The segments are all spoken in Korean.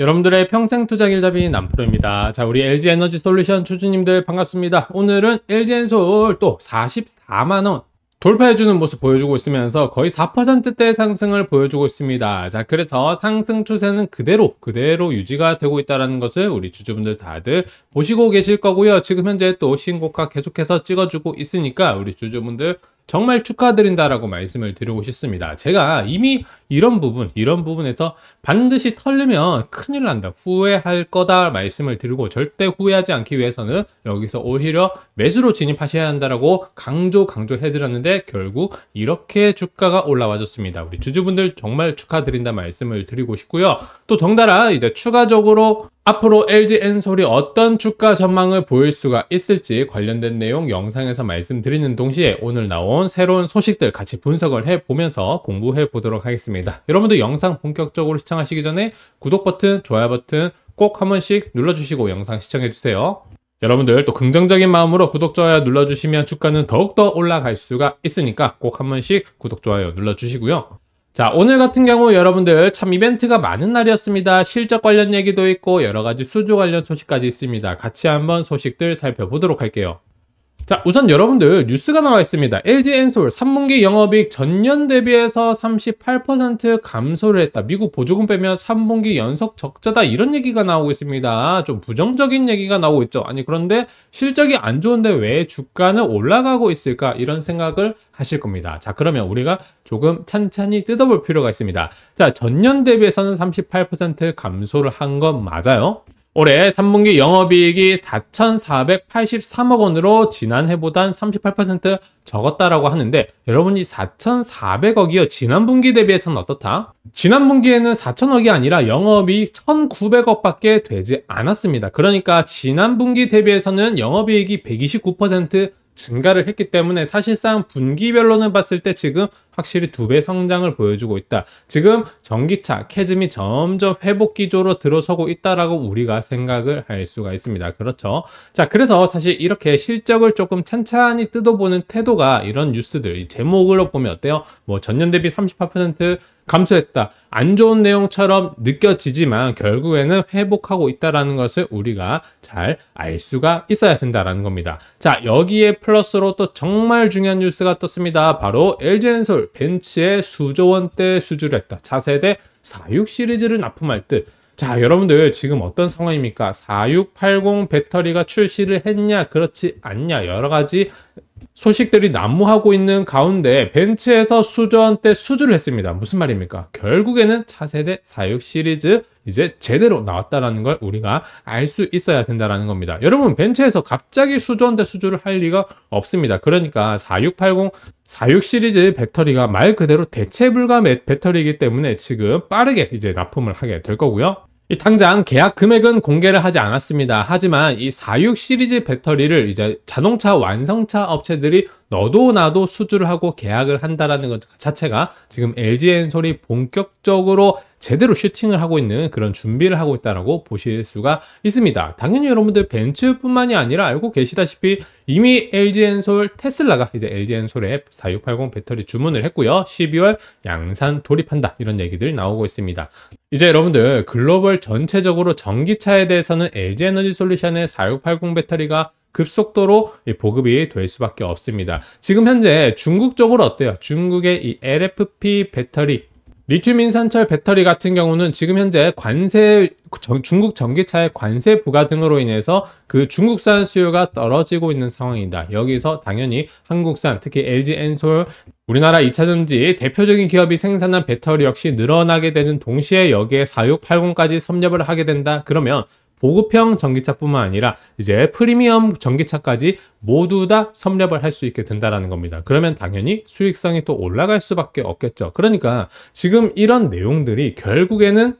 여러분들의 평생 투자 길잡이 남프로입니다. 자, 우리 LG 에너지 솔루션 주주님들 반갑습니다. 오늘은 LG 엔솔 또 44만원 돌파해주는 모습 보여주고 있으면서 거의 4%대 상승을 보여주고 있습니다. 자, 그래서 상승 추세는 그대로, 그대로 유지가 되고 있다는 것을 우리 주주분들 다들 보시고 계실 거고요. 지금 현재 또 신고가 계속해서 찍어주고 있으니까 우리 주주분들 정말 축하드린다라고 말씀을 드리고 싶습니다. 제가 이미 이런 부분 이런 부분에서 반드시 털리면 큰일 난다 후회할 거다 말씀을 드리고 절대 후회하지 않기 위해서는 여기서 오히려 매수로 진입하셔야 한다라고 강조 강조해 드렸는데 결국 이렇게 주가가 올라와 줬습니다 우리 주주분들 정말 축하드린다 말씀을 드리고 싶고요 또 덩달아 이제 추가적으로 앞으로 LG 엔솔이 어떤 주가 전망을 보일 수가 있을지 관련된 내용 영상에서 말씀드리는 동시에 오늘 나온 새로운 소식들 같이 분석을 해보면서 공부해 보도록 하겠습니다. 있습니다. 여러분도 영상 본격적으로 시청하시기 전에 구독 버튼, 좋아요 버튼 꼭 한 번씩 눌러주시고 영상 시청해주세요. 여러분들 또 긍정적인 마음으로 구독, 좋아요 눌러주시면 주가는 더욱더 올라갈 수가 있으니까 꼭 한 번씩 구독, 좋아요 눌러주시고요. 자 오늘 같은 경우 여러분들 참 이벤트가 많은 날이었습니다 실적 관련 얘기도 있고 여러가지 수주 관련 소식까지 있습니다 같이 한번 소식들 살펴보도록 할게요 자 우선 여러분들 뉴스가 나와 있습니다. LG엔솔 3분기 영업이익 전년 대비해서 38% 감소를 했다. 미국 보조금 빼면 3분기 연속 적자다 이런 얘기가 나오고 있습니다. 좀 부정적인 얘기가 나오고 있죠. 아니 그런데 실적이 안 좋은데 왜 주가는 올라가고 있을까 이런 생각을 하실 겁니다. 자 그러면 우리가 조금 찬찬히 뜯어볼 필요가 있습니다. 자 전년 대비해서는 38% 감소를 한 건 맞아요. 올해 3분기 영업이익이 4,483억 원으로 지난해보단 38% 적었다라고 하는데 여러분이 4,400억이요. 지난 분기 대비해서는 어떻다? 지난 분기에는 4,000억이 아니라 영업이익 1,900억밖에 되지 않았습니다. 그러니까 지난 분기 대비해서는 영업이익이 129% 증가를 했기 때문에 사실상 분기별로는 봤을 때 지금 확실히 두 배 성장을 보여주고 있다. 지금 전기차 캐즘이 점점 회복 기조로 들어서고 있다라고 우리가 생각을 할 수가 있습니다. 그렇죠. 자, 그래서 사실 이렇게 실적을 조금 찬찬히 뜯어보는 태도가 이런 뉴스들, 제목을 보면 어때요? 뭐 전년 대비 38%, 감소했다. 안 좋은 내용처럼 느껴지지만 결국에는 회복하고 있다라는 것을 우리가 잘 알 수가 있어야 된다는 겁니다. 자, 여기에 플러스로 또 정말 중요한 뉴스가 떴습니다. 바로 LG엔솔 벤츠의 수조 원대 수주를 했다. 차세대 46 시리즈를 납품할 듯. 자, 여러분들 지금 어떤 상황입니까? 4680 배터리가 출시를 했냐, 그렇지 않냐, 여러 가지 소식들이 난무하고 있는 가운데 벤츠에서 수전 때 수주를 했습니다. 무슨 말입니까? 결국에는 차세대 46 시리즈 이제 제대로 나왔다라는 걸 우리가 알 수 있어야 된다는 겁니다. 여러분 벤츠에서 갑자기 수전 대 수주를 할 리가 없습니다. 그러니까 4680 46 시리즈의 배터리가 말 그대로 대체 불가 배터리이기 때문에 지금 빠르게 이제 납품을 하게 될 거고요. 당장 계약 금액은 공개를 하지 않았습니다. 하지만 이 46 시리즈 배터리를 이제 자동차 완성차 업체들이 너도 나도 수주를 하고 계약을 한다라는 것 자체가 지금 LG 엔솔이 본격적으로 제대로 슈팅을 하고 있는 그런 준비를 하고 있다라고 보실 수가 있습니다. 당연히 여러분들 벤츠뿐만이 아니라 알고 계시다시피 이미 LG 엔솔 테슬라가 이제 LG 엔솔의4680 배터리 주문을 했고요. 12월 양산 돌입한다 이런 얘기들 나오고 있습니다. 이제 여러분들 글로벌 전체적으로 전기차에 대해서는 LG 에너지 솔루션의 4680 배터리가 급속도로 보급이 될 수밖에 없습니다. 지금 현재 중국 쪽으로 어때요? 중국의 이 LFP 배터리 리튬 인산철 배터리 같은 경우는 지금 현재 관세 중국 전기차의 관세 부과 등으로 인해서 그 중국산 수요가 떨어지고 있는 상황이다. 여기서 당연히 한국산 특히 LG 엔솔 우리나라 2차전지 대표적인 기업이 생산한 배터리 역시 늘어나게 되는 동시에 여기에 4680까지 섭렵을 하게 된다. 그러면 보급형 전기차뿐만 아니라 이제 프리미엄 전기차까지 모두 다 섭렵을 할 수 있게 된다라는 겁니다. 그러면 당연히 수익성이 또 올라갈 수밖에 없겠죠. 그러니까 지금 이런 내용들이 결국에는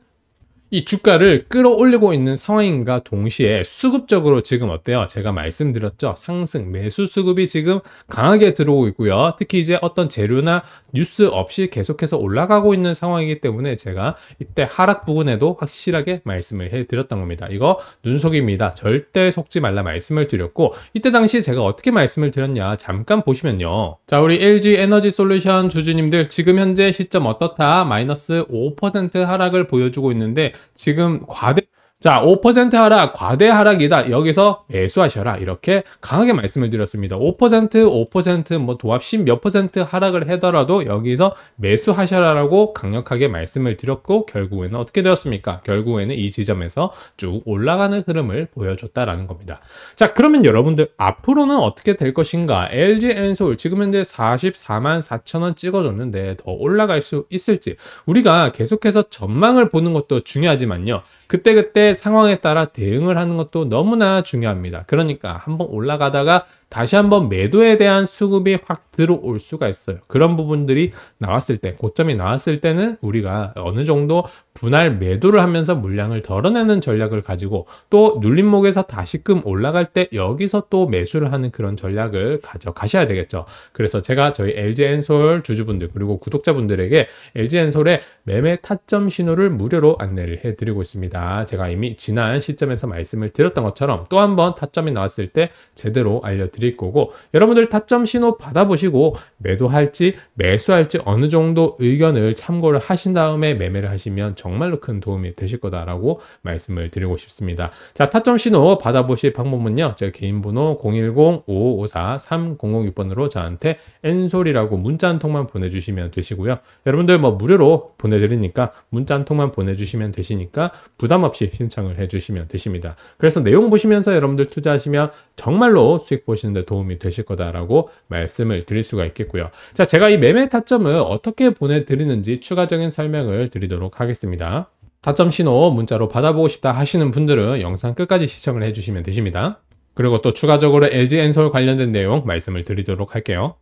이 주가를 끌어올리고 있는 상황인가 동시에 수급적으로 지금 어때요? 제가 말씀드렸죠. 상승 매수 수급이 지금 강하게 들어오고 있고요. 특히 이제 어떤 재료나 뉴스 없이 계속해서 올라가고 있는 상황이기 때문에 제가 이때 하락 부분에도 확실하게 말씀을 해드렸던 겁니다. 이거 눈속입니다. 절대 속지 말라 말씀을 드렸고 이때 당시 제가 어떻게 말씀을 드렸냐 잠깐 보시면요. 자 우리 LG 에너지 솔루션 주주님들 지금 현재 시점 어떻다 마이너스 5% 하락을 보여주고 있는데 지금 과대 자, 5% 하락, 과대 하락이다. 여기서 매수하셔라. 이렇게 강하게 말씀을 드렸습니다. 5%, 5%뭐 도합 10 몇 퍼센트 하락을 하더라도 여기서 매수하셔라라고 강력하게 말씀을 드렸고 결국에는 어떻게 되었습니까? 결국에는 이 지점에서 쭉 올라가는 흐름을 보여줬다라는 겁니다. 자, 그러면 여러분들 앞으로는 어떻게 될 것인가? LG 엔솔 지금 현재 44만 4천 원 찍어줬는데 더 올라갈 수 있을지 우리가 계속해서 전망을 보는 것도 중요하지만요. 그때그때 상황에 따라 대응을 하는 것도 너무나 중요합니다. 그러니까 한번 올라가다가 다시 한번 매도에 대한 수급이 확 들어올 수가 있어요. 그런 부분들이 나왔을 때, 고점이 나왔을 때는 우리가 어느 정도 분할 매도를 하면서 물량을 덜어내는 전략을 가지고 또 눌림목에서 다시금 올라갈 때 여기서 또 매수를 하는 그런 전략을 가져가셔야 되겠죠. 그래서 제가 저희 LG엔솔 주주분들 그리고 구독자분들에게 LG엔솔의 매매 타점 신호를 무료로 안내를 해드리고 있습니다. 제가 이미 지난 시점에서 말씀을 드렸던 것처럼 또 한 번 타점이 나왔을 때 제대로 알려드릴 거고 여러분들 타점 신호 받아보시고 매도할지 매수할지 어느 정도 의견을 참고를 하신 다음에 매매를 하시면 정말 정말로 큰 도움이 되실 거다라고 말씀을 드리고 싶습니다. 자, 타점 신호 받아보실 방법은요. 제 개인 번호 010-5554-3006번으로 저한테 엔솔이라고 문자 한 통만 보내주시면 되시고요. 여러분들 뭐 무료로 보내드리니까 문자 한 통만 보내주시면 되시니까 부담 없이 신청을 해주시면 되십니다. 그래서 내용 보시면서 여러분들 투자하시면 정말로 수익 보시는데 도움이 되실 거다라고 말씀을 드릴 수가 있겠고요. 자, 제가 이 매매 타점을 어떻게 보내드리는지 추가적인 설명을 드리도록 하겠습니다. 있습니다. 타점 신호 문자로 받아보고 싶다 하시는 분들은 영상 끝까지 시청을 해주시면 되십니다. 그리고 또 추가적으로 LG 엔솔 관련된 내용 말씀을 드리도록 할게요.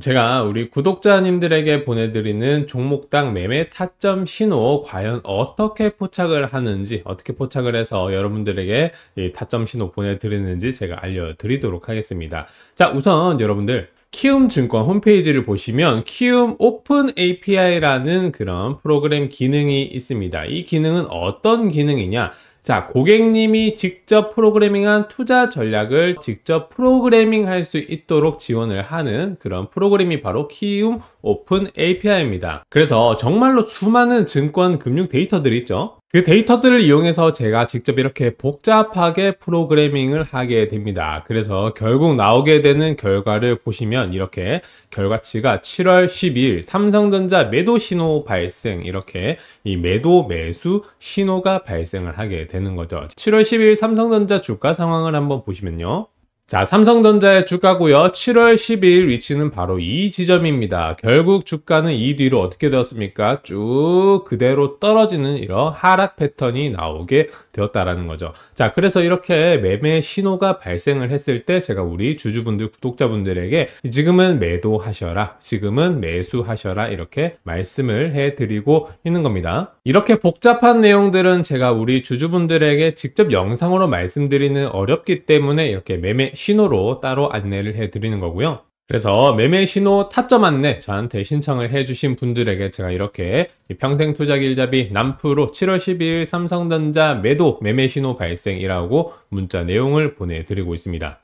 제가 우리 구독자님들에게 보내드리는 종목당 매매 타점 신호 과연 어떻게 포착을 하는지 어떻게 포착을 해서 여러분들에게 타점 신호 보내드리는지 제가 알려드리도록 하겠습니다. 자 우선 여러분들 키움증권 홈페이지를 보시면 키움 오픈 API라는 그런 프로그램 기능이 있습니다. 이 기능은 어떤 기능이냐? 자, 고객님이 직접 프로그래밍한 투자 전략을 직접 프로그래밍 할 수 있도록 지원을 하는 그런 프로그램이 바로 키움 오픈 API입니다. 그래서 정말로 수많은 증권 금융 데이터들이 있죠. 그 데이터들을 이용해서 제가 직접 이렇게 복잡하게 프로그래밍을 하게 됩니다. 그래서 결국 나오게 되는 결과를 보시면 이렇게 결과치가 7월 12일 삼성전자 매도 신호 발생 이렇게 이 매도 매수 신호가 발생을 하게 되는 거죠. 7월 12일 삼성전자 주가 상황을 한번 보시면요. 자, 삼성전자의 주가고요. 7월 12일 위치는 바로 이 지점입니다. 결국 주가는 이 뒤로 어떻게 되었습니까? 쭉 그대로 떨어지는 이런 하락 패턴이 나오게 되었다라는 거죠. 자, 그래서 이렇게 매매 신호가 발생을 했을 때 제가 우리 주주분들, 구독자분들에게 지금은 매도하셔라, 지금은 매수하셔라 이렇게 말씀을 해드리고 있는 겁니다. 이렇게 복잡한 내용들은 제가 우리 주주분들에게 직접 영상으로 말씀드리는 어렵기 때문에 이렇게 매매 신호로 따로 안내를 해드리는 거고요. 그래서 매매 신호 타점 안내 저한테 신청을 해주신 분들에게 제가 이렇게 평생 투자 길잡이 남프로 7월 12일 삼성전자 매도 매매 신호 발생이라고 문자 내용을 보내드리고 있습니다.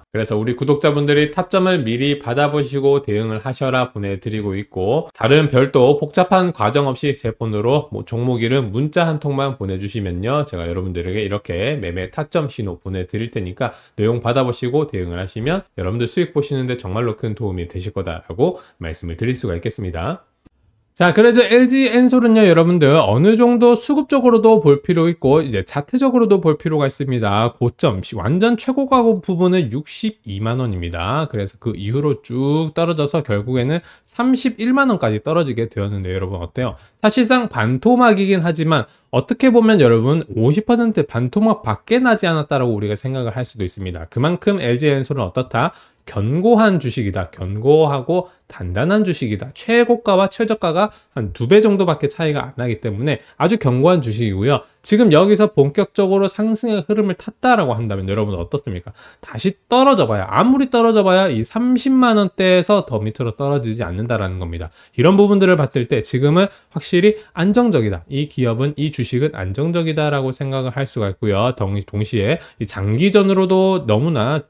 그래서 우리 구독자분들이 타점을 미리 받아보시고 대응을 하셔라 보내드리고 있고 다른 별도 복잡한 과정 없이 제 폰으로 뭐 종목 이름 문자 한 통만 보내주시면요 제가 여러분들에게 이렇게 매매 타점 신호 보내드릴 테니까 내용 받아보시고 대응을 하시면 여러분들 수익 보시는데 정말로 큰 도움이 되실 거다라고 말씀을 드릴 수가 있겠습니다. 자, 그래서 LG 엔솔은요, 여러분들 어느 정도 수급적으로도 볼 필요 있고 이제 자체적으로도 볼 필요가 있습니다. 고점, 완전 최고 가격 부분은 62만 원입니다. 그래서 그 이후로 쭉 떨어져서 결국에는 31만 원까지 떨어지게 되었는데 여러분 어때요? 사실상 반토막이긴 하지만 어떻게 보면 여러분 50% 반토막 밖에 나지 않았다라고 우리가 생각을 할 수도 있습니다. 그만큼 LG 엔솔은 어떻다? 견고한 주식이다. 견고하고 단단한 주식이다. 최고가와 최저가가 한 두 배 정도밖에 차이가 안 나기 때문에 아주 견고한 주식이고요. 지금 여기서 본격적으로 상승의 흐름을 탔다라고 한다면 여러분 어떻습니까? 다시 떨어져 봐야 아무리 떨어져 봐야 이 30만 원대에서 더 밑으로 떨어지지 않는다라는 겁니다. 이런 부분들을 봤을 때 지금은 확실히 안정적이다. 이 기업은 이 주식은 안정적이다라고 생각을 할 수가 있고요. 동시에 장기전으로도 너무나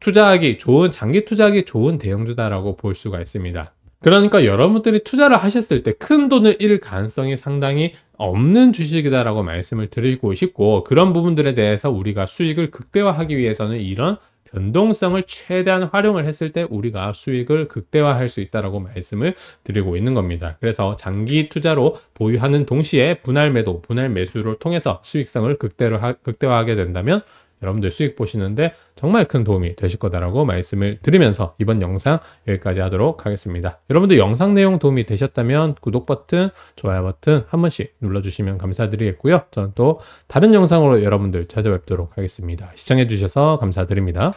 투자하기 좋은 장기 투자하기 좋은 대형주다라고 볼 수가 있습니다. 그러니까 여러분들이 투자를 하셨을 때 큰 돈을 잃을 가능성이 상당히 없는 주식이다라고 말씀을 드리고 싶고 그런 부분들에 대해서 우리가 수익을 극대화하기 위해서는 이런 변동성을 최대한 활용을 했을 때 우리가 수익을 극대화할 수 있다라고 말씀을 드리고 있는 겁니다. 그래서 장기 투자로 보유하는 동시에 분할 매도, 분할 매수를 통해서 수익성을 극대화하게 된다면 여러분들 수익 보시는데 정말 큰 도움이 되실 거다라고 말씀을 드리면서 이번 영상 여기까지 하도록 하겠습니다. 여러분들 영상 내용 도움이 되셨다면 구독 버튼, 좋아요 버튼 한 번씩 눌러주시면 감사드리겠고요. 저는 또 다른 영상으로 여러분들 찾아뵙도록 하겠습니다. 시청해주셔서 감사드립니다.